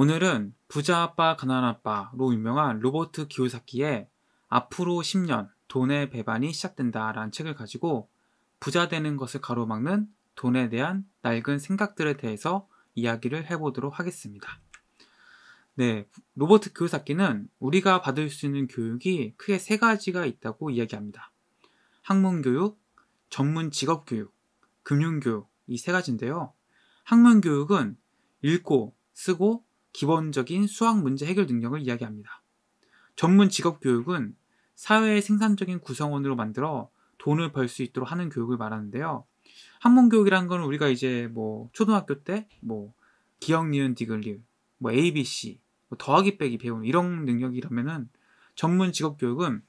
오늘은 부자 아빠 가난 아빠로 유명한 로버트 기요사키의 앞으로 10년 돈의 배반이 시작된다 라는 책을 가지고 부자 되는 것을 가로막는 돈에 대한 낡은 생각들에 대해서 이야기를 해보도록 하겠습니다. 네, 로버트 교사키는 우리가 받을 수 있는 교육이 크게 세 가지가 있다고 이야기합니다. 학문교육, 전문 직업교육, 금융교육 이 세 가지인데요. 학문교육은 읽고, 쓰고, 기본적인 수학 문제 해결 능력을 이야기합니다. 전문 직업 교육은 사회의 생산적인 구성원으로 만들어 돈을 벌 수 있도록 하는 교육을 말하는데요. 학문 교육이라는 건 우리가 이제 뭐 초등학교 때 뭐 기억, 니은, 디귿, 리을, 뭐 A, B, C, 뭐 더하기 빼기 배우는 이런 능력이라면은 전문 직업 교육은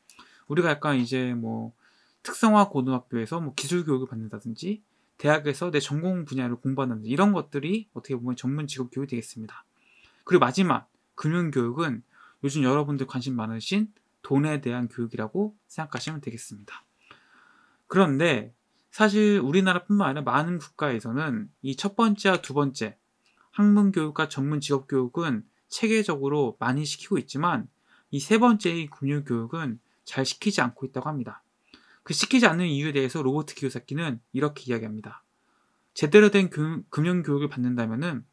우리가 약간 이제 뭐 특성화 고등학교에서 뭐 기술 교육을 받는다든지 대학에서 내 전공 분야를 공부한다든지 이런 것들이 어떻게 보면 전문 직업 교육이 되겠습니다. 그리고 마지막 금융교육은 요즘 여러분들 관심 많으신 돈에 대한 교육이라고 생각하시면 되겠습니다. 그런데 사실 우리나라뿐만 아니라 많은 국가에서는 이 첫 번째와 두 번째 학문 교육과 전문 직업 교육은 체계적으로 많이 시키고 있지만 이 세 번째의 금융 교육은 잘 시키지 않고 있다고 합니다. 그 시키지 않는 이유에 대해서 로버트 기요사키는 이렇게 이야기합니다. 제대로 된 금융 교육을 받는다면은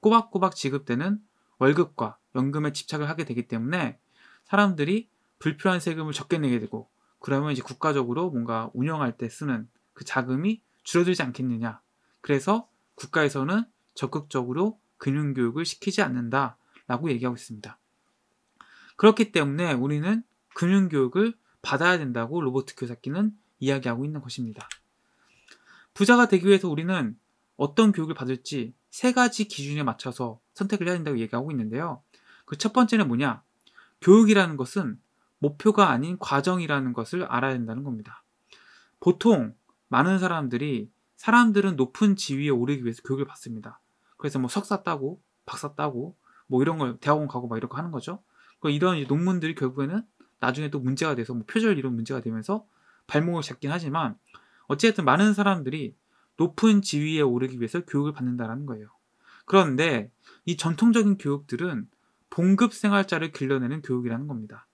꼬박꼬박 지급되는 월급과 연금에 집착을 하게 되기 때문에 사람들이 불필요한 세금을 적게 내게 되고 그러면 이제 국가적으로 뭔가 운영할 때 쓰는 그 자금이 줄어들지 않겠느냐. 그래서 국가에서는 적극적으로 금융교육을 시키지 않는다라고 얘기하고 있습니다. 그렇기 때문에 우리는 금융교육을 받아야 된다고 로버트 교사키는 이야기하고 있는 것입니다. 부자가 되기 위해서 우리는 어떤 교육을 받을지 세 가지 기준에 맞춰서 선택을 해야 된다고 얘기하고 있는데요. 그 첫 번째는 뭐냐? 교육이라는 것은 목표가 아닌 과정이라는 것을 알아야 된다는 겁니다. 보통 많은 사람들이 사람들은 높은 지위에 오르기 위해서 교육을 받습니다. 그래서 뭐 석사 따고 박사 따고 뭐 이런 걸 대학원 가고 막이렇게 하는 거죠. 이런 논문들이 결국에는 나중에 또 문제가 돼서 뭐 표절 이런 문제가 되면서 발목을 잡긴 하지만 어쨌든 많은 사람들이 높은 지위에 오르기 위해서 교육을 받는다라는 거예요. 그런데 이 전통적인 교육들은 봉급 생활자를 길러내는 교육이라는 겁니다.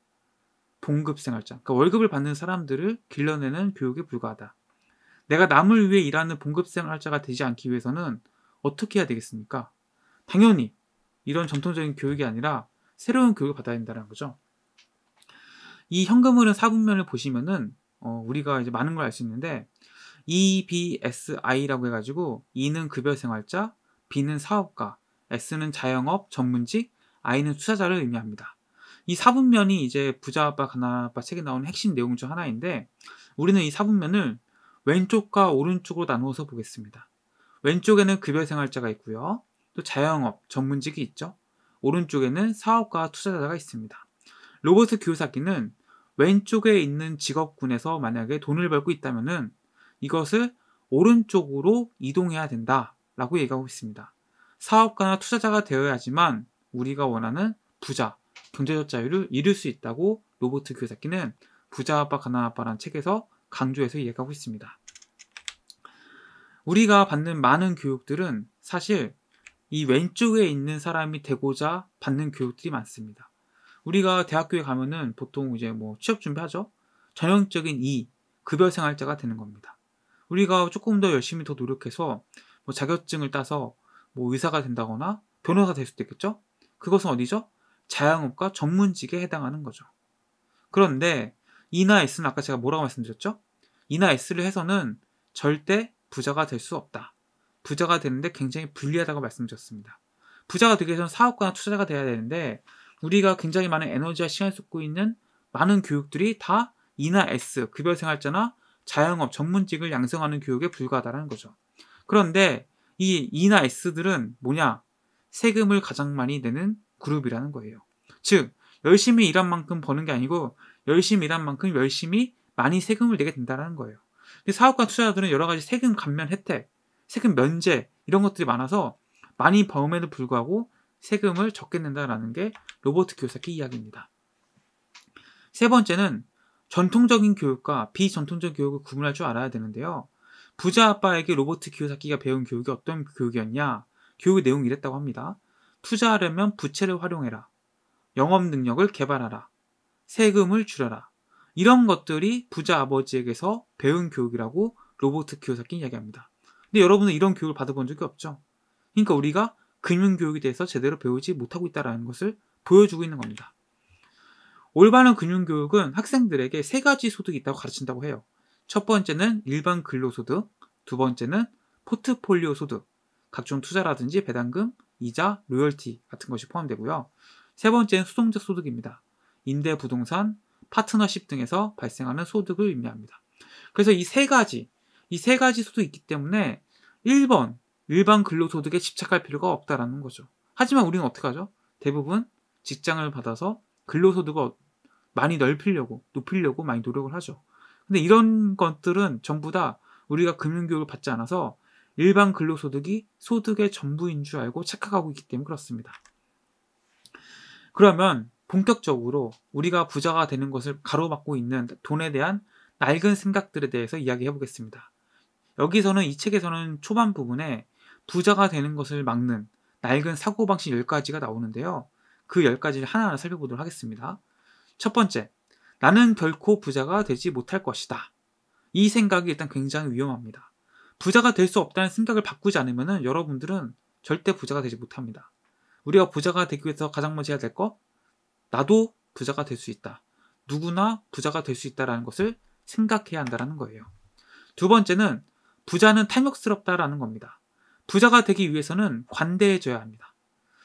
봉급 생활자. 그러니까 월급을 받는 사람들을 길러내는 교육에 불과하다. 내가 남을 위해 일하는 봉급 생활자가 되지 않기 위해서는 어떻게 해야 되겠습니까? 당연히 이런 전통적인 교육이 아니라 새로운 교육을 받아야 된다는 거죠. 이 현금흐름 사분면을 보시면은 어, 우리가 이제 많은 걸 알 수 있는데 EBSI라고 해가지고 E는 급여생활자, B는 사업가, S는 자영업, 전문직, I는 투자자를 의미합니다. 이 사분면이 이제 부자 아빠 가나 아빠 책에 나오는 핵심 내용 중 하나인데 우리는 이 사분면을 왼쪽과 오른쪽으로 나누어서 보겠습니다. 왼쪽에는 급여생활자가 있고요. 또 자영업, 전문직이 있죠. 오른쪽에는 사업가, 투자자가 있습니다. 로버트 교사키는 왼쪽에 있는 직업군에서 만약에 돈을 벌고 있다면은 이것을 오른쪽으로 이동해야 된다라고 얘기하고 있습니다. 사업가나 투자자가 되어야지만 하 우리가 원하는 부자, 경제적 자유를 이룰 수 있다고 로버트 교사키는 부자 아빠 가난 아빠란 책에서 강조해서 얘기하고 있습니다. 우리가 받는 많은 교육들은 사실 이 왼쪽에 있는 사람이 되고자 받는 교육들이 많습니다. 우리가 대학교에 가면은 보통 이제 뭐 취업 준비하죠. 전형적인 이 급여 생활자가 되는 겁니다. 우리가 조금 더 열심히 더 노력해서 뭐 자격증을 따서 뭐 의사가 된다거나 변호사 될 수도 있겠죠? 그것은 어디죠? 자영업과 전문직에 해당하는 거죠. 그런데 이나 S는 아까 제가 뭐라고 말씀드렸죠? 이나 S를 해서는 절대 부자가 될 수 없다. 부자가 되는데 굉장히 불리하다고 말씀드렸습니다. 부자가 되기 위해서는 사업가나 투자자가 돼야 되는데 우리가 굉장히 많은 에너지와 시간을 쏟고 있는 많은 교육들이 다 이나 S, 급여생활자나 자영업 전문직을 양성하는 교육에 불과하다는 거죠. 그런데 이 E나 S들은 뭐냐? 세금을 가장 많이 내는 그룹이라는 거예요. 즉, 열심히 일한 만큼 버는 게 아니고 열심히 일한 만큼 열심히 많이 세금을 내게 된다는 거예요. 근데 사업가 투자자들은 여러 가지 세금 감면 혜택, 세금 면제 이런 것들이 많아서 많이 범에도 불구하고 세금을 적게 낸다라는 게 로버트 교사키 이야기입니다. 세 번째는 전통적인 교육과 비전통적 교육을 구분할 줄 알아야 되는데요. 부자 아빠에게 로버트 기요사키가 배운 교육이 어떤 교육이었냐? 교육의 내용이 이랬다고 합니다. 투자하려면 부채를 활용해라. 영업 능력을 개발하라. 세금을 줄여라. 이런 것들이 부자 아버지에게서 배운 교육이라고 로버트 기요사키는 이야기합니다. 근데 여러분은 이런 교육을 받아본 적이 없죠. 그러니까 우리가 금융교육에 대해서 제대로 배우지 못하고 있다는 것을 보여주고 있는 겁니다. 올바른 금융교육은 학생들에게 세 가지 소득이 있다고 가르친다고 해요. 첫 번째는 일반 근로소득, 두 번째는 포트폴리오 소득, 각종 투자라든지 배당금, 이자, 로열티 같은 것이 포함되고요. 세 번째는 수동적 소득입니다. 임대, 부동산, 파트너십 등에서 발생하는 소득을 의미합니다. 그래서 이 세 가지, 이 세 가지 소득이 있기 때문에 1번 일반 근로소득에 집착할 필요가 없다라는 거죠. 하지만 우리는 어떻게 하죠? 대부분 직장을 받아서 근로소득을 많이 넓히려고 높이려고 많이 노력을 하죠. 근데 이런 것들은 전부 다 우리가 금융교육을 받지 않아서 일반 근로소득이 소득의 전부인 줄 알고 착각하고 있기 때문에 그렇습니다. 그러면 본격적으로 우리가 부자가 되는 것을 가로막고 있는 돈에 대한 낡은 생각들에 대해서 이야기해 보겠습니다. 여기서는 이 책에서는 초반 부분에 부자가 되는 것을 막는 낡은 사고방식 10가지가 나오는데요. 그 10가지를 하나하나 살펴보도록 하겠습니다. 첫 번째, 나는 결코 부자가 되지 못할 것이다. 이 생각이 일단 굉장히 위험합니다. 부자가 될 수 없다는 생각을 바꾸지 않으면 여러분들은 절대 부자가 되지 못합니다. 우리가 부자가 되기 위해서 가장 먼저 해야 될 거, 나도 부자가 될 수 있다. 누구나 부자가 될 수 있다라는 것을 생각해야 한다는 거예요. 두 번째는 부자는 탐욕스럽다라는 겁니다. 부자가 되기 위해서는 관대해져야 합니다.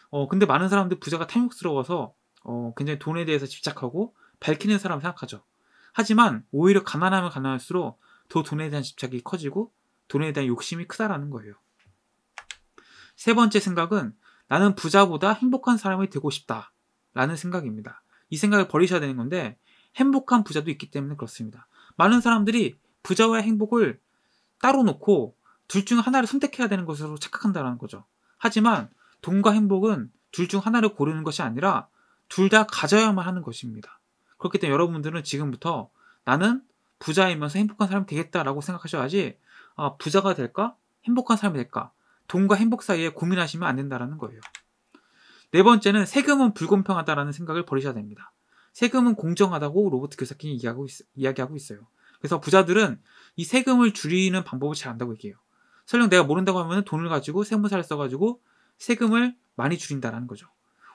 어, 근데 많은 사람들이 부자가 탐욕스러워서 어, 굉장히 돈에 대해서 집착하고 밝히는 사람 생각하죠. 하지만 오히려 가난하면 가난할수록 더 돈에 대한 집착이 커지고 돈에 대한 욕심이 크다라는 거예요. 세 번째 생각은 나는 부자보다 행복한 사람이 되고 싶다. 라는 생각입니다. 이 생각을 버리셔야 되는 건데 행복한 부자도 있기 때문에 그렇습니다. 많은 사람들이 부자와 행복을 따로 놓고 둘 중 하나를 선택해야 되는 것으로 착각한다는 거죠. 하지만 돈과 행복은 둘 중 하나를 고르는 것이 아니라 둘다 가져야만 하는 것입니다. 그렇기 때문에 여러분들은 지금부터 나는 부자이면서 행복한 사람이 되겠다라고 생각하셔야지 아, 부자가 될까? 행복한 사람이 될까? 돈과 행복 사이에 고민하시면 안 된다라는 거예요. 네 번째는 세금은 불공평하다라는 생각을 버리셔야 됩니다. 세금은 공정하다고 로버트 교사킨이 이야기하고, 있, 어요 그래서 부자들은 이 세금을 줄이는 방법을 잘 안다고 얘기해요. 설령 내가 모른다고 하면 돈을 가지고 세무사를 써가지고 세금을 많이 줄인다라는 거죠.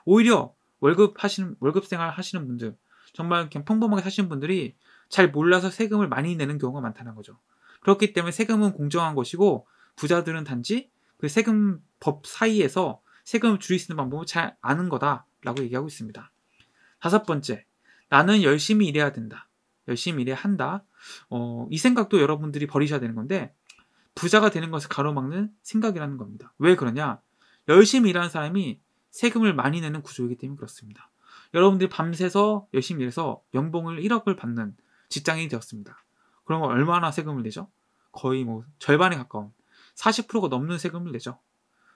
오히려 월급 하시는 월급 생활 하시는 분들 정말 그냥 평범하게 사시는 분들이 잘 몰라서 세금을 많이 내는 경우가 많다는 거죠. 그렇기 때문에 세금은 공정한 것이고 부자들은 단지 그 세금법 사이에서 세금을 줄일 수 있는 방법을 잘 아는 거다라고 얘기하고 있습니다. 다섯 번째, 나는 열심히 일해야 된다. 열심히 일해야 한다. 어, 이 생각도 여러분들이 버리셔야 되는 건데 부자가 되는 것을 가로막는 생각이라는 겁니다. 왜 그러냐? 열심히 일하는 사람이 세금을 많이 내는 구조이기 때문에 그렇습니다. 여러분들이 밤새서 열심히 일해서 연봉을 1억을 받는 직장인이 되었습니다. 그러면 얼마나 세금을 내죠? 거의 뭐 절반에 가까운 40%가 넘는 세금을 내죠.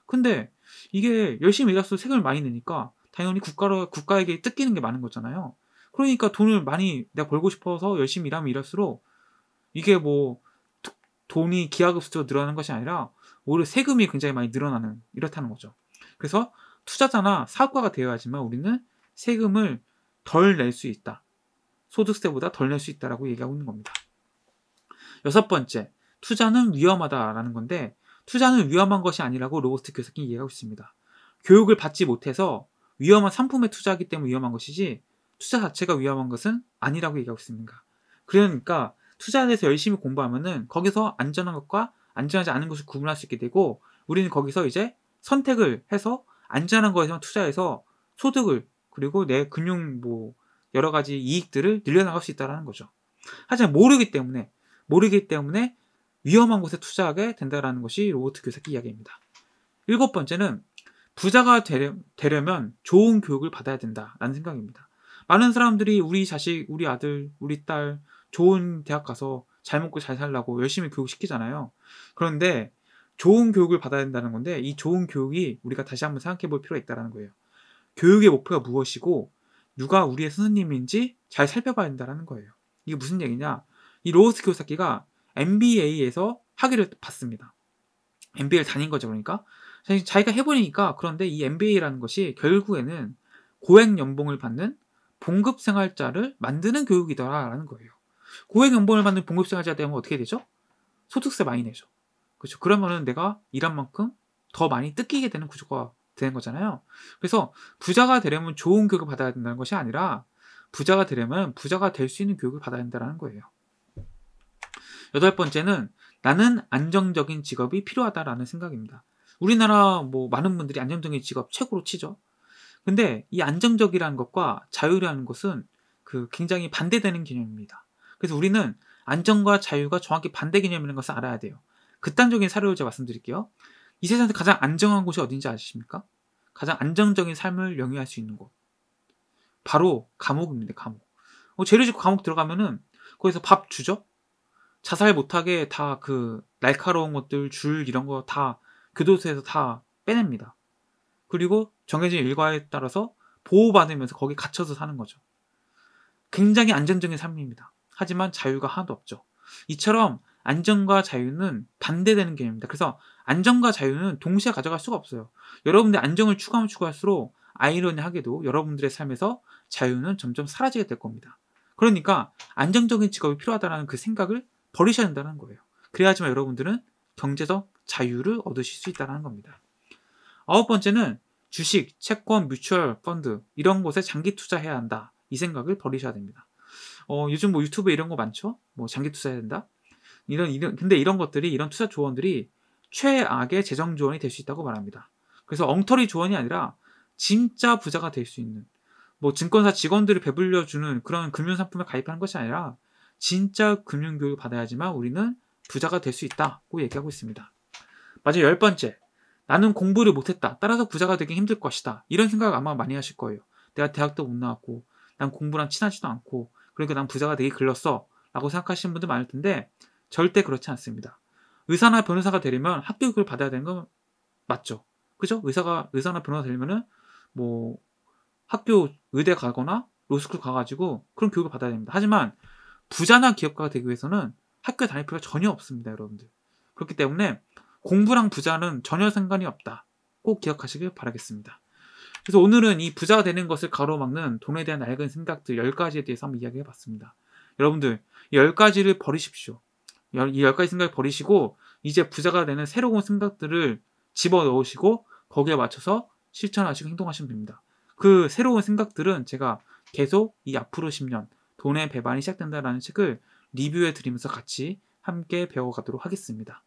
근데 이게 열심히 일해서 세금을 많이 내니까 당연히 국가로, 국가에게 뜯기는 게 많은 거잖아요. 그러니까 돈을 많이 내가 벌고 싶어서 열심히 일하면 일할수록 이게 뭐 돈이 기하급수적으로 늘어나는 것이 아니라 오히려 세금이 굉장히 많이 늘어나는 이렇다는 거죠. 그래서 투자자나 사업가가 되어야지만 우리는 세금을 덜 낼 수 있다. 소득세보다 덜 낼 수 있다라고 얘기하고 있는 겁니다. 여섯 번째, 투자는 위험하다라는 건데 투자는 위험한 것이 아니라고 로버트 교수님이 이해하고 있습니다. 교육을 받지 못해서 위험한 상품에 투자하기 때문에 위험한 것이지 투자 자체가 위험한 것은 아니라고 얘기하고 있습니다. 그러니까 투자에 대해서 열심히 공부하면은 거기서 안전한 것과 안전하지 않은 것을 구분할 수 있게 되고 우리는 거기서 이제 선택을 해서 안전한 거에서만 투자해서 소득을 그리고 내 금융 뭐 여러 가지 이익들을 늘려나갈 수 있다라는 거죠. 하지만 모르기 때문에 모르기 때문에 위험한 곳에 투자하게 된다라는 것이 로버트 교사기 이야기입니다. 일곱 번째는 부자가 되려, 되려면 좋은 교육을 받아야 된다라는 생각입니다. 많은 사람들이 우리 자식, 우리 아들, 우리 딸 좋은 대학 가서 잘 먹고 잘 살라고 열심히 교육시키잖아요. 그런데 좋은 교육을 받아야 된다는 건데 이 좋은 교육이 우리가 다시 한번 생각해 볼 필요가 있다는 거예요. 교육의 목표가 무엇이고 누가 우리의 선생님인지 잘 살펴봐야 된다는 거예요. 이게 무슨 얘기냐? 이로스 교사키가 MBA에서 학위를 받습니다. MBA를 다닌 거죠, 그러니까. 자기가 해보니까 그런데 이 MBA라는 것이 결국에는 고액 연봉을 받는 봉급 생활자를 만드는 교육이더라라는 거예요. 고액 연봉을 받는 봉급 생활자 되면 어떻게 되죠? 소득세 많이 내죠. 그렇죠. 그러면은 내가 일한 만큼 더 많이 뜯기게 되는 구조가 되는 거잖아요. 그래서 부자가 되려면 좋은 교육을 받아야 된다는 것이 아니라 부자가 되려면 부자가 될 수 있는 교육을 받아야 된다는 거예요. 여덟 번째는 나는 안정적인 직업이 필요하다라는 생각입니다. 우리나라 뭐 많은 분들이 안정적인 직업 최고로 치죠. 근데 이 안정적이라는 것과 자유라는 것은 그 굉장히 반대되는 개념입니다. 그래서 우리는 안정과 자유가 정확히 반대 개념이라는 것을 알아야 돼요. 극단적인 사례로 제가 말씀드릴게요. 이 세상에서 가장 안정한 곳이 어딘지 아십니까? 가장 안정적인 삶을 영위할 수 있는 곳. 바로 감옥입니다, 감옥. 어, 죄를 짓고 감옥 들어가면은 거기서 밥 주죠? 자살 못하게 다 그 날카로운 것들, 줄 이런 거다 교도소에서 다 빼냅니다. 그리고 정해진 일과에 따라서 보호받으면서 거기 갇혀서 사는 거죠. 굉장히 안정적인 삶입니다. 하지만 자유가 하나도 없죠. 이처럼 안정과 자유는 반대되는 개념입니다. 그래서 안정과 자유는 동시에 가져갈 수가 없어요. 여러분들 안정을 추구하면 추구할수록 아이러니하게도 여러분들의 삶에서 자유는 점점 사라지게 될 겁니다. 그러니까 안정적인 직업이 필요하다는 그 생각을 버리셔야 된다는 거예요. 그래야지만 여러분들은 경제적 자유를 얻으실 수 있다는 겁니다. 아홉 번째는 주식, 채권, 뮤추얼 펀드 이런 곳에 장기 투자해야 한다. 이 생각을 버리셔야 됩니다. 어, 요즘 뭐 유튜브에 이런 거 많죠? 뭐 장기 투자해야 된다? 이런, 이런 근데 이런 것들이 이런 투자 조언들이 최악의 재정 조언이 될 수 있다고 말합니다. 그래서 엉터리 조언이 아니라 진짜 부자가 될 수 있는 뭐 증권사 직원들을 배불려 주는 그런 금융 상품에 가입하는 것이 아니라 진짜 금융 교육 을 받아야지만 우리는 부자가 될 수 있다고 얘기하고 있습니다. 마지막 열 번째. 나는 공부를 못했다. 따라서 부자가 되기 힘들 것이다. 이런 생각 을 아마 많이 하실 거예요. 내가 대학도 못 나왔고, 난 공부랑 친하지도 않고, 그러니까 난 부자가 되기 글렀어. 라고 생각하시는 분들 많을 텐데, 절대 그렇지 않습니다. 의사나 변호사가 되려면 학교 교육을 받아야 되는 건 맞죠. 그죠? 의사가 의사나 변호사 되려면은 뭐 학교 의대 가거나 로스쿨 가가지고 그런 교육을 받아야 됩니다. 하지만 부자나 기업가가 되기 위해서는 학교에 다닐 필요가 전혀 없습니다, 여러분들. 그렇기 때문에 공부랑 부자는 전혀 상관이 없다. 꼭 기억하시길 바라겠습니다. 그래서 오늘은 이 부자가 되는 것을 가로막는 돈에 대한 낡은 생각들 10가지에 대해서 한번 이야기해 봤습니다. 여러분들, 10가지를 버리십시오. 이0 가지 생각 을 버리시고 이제 부자가 되는 새로운 생각들을 집어 넣으시고 거기에 맞춰서 실천하시고 행동하시면 됩니다. 그 새로운 생각들은 제가 계속 이 앞으로 10년 돈의 배반이 시작된다라는 책을 리뷰해 드리면서 같이 함께 배워가도록 하겠습니다.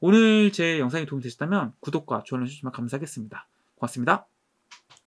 오늘 제 영상이 도움이 되셨다면 구독과 좋아요 해주시면 감사하겠습니다. 고맙습니다.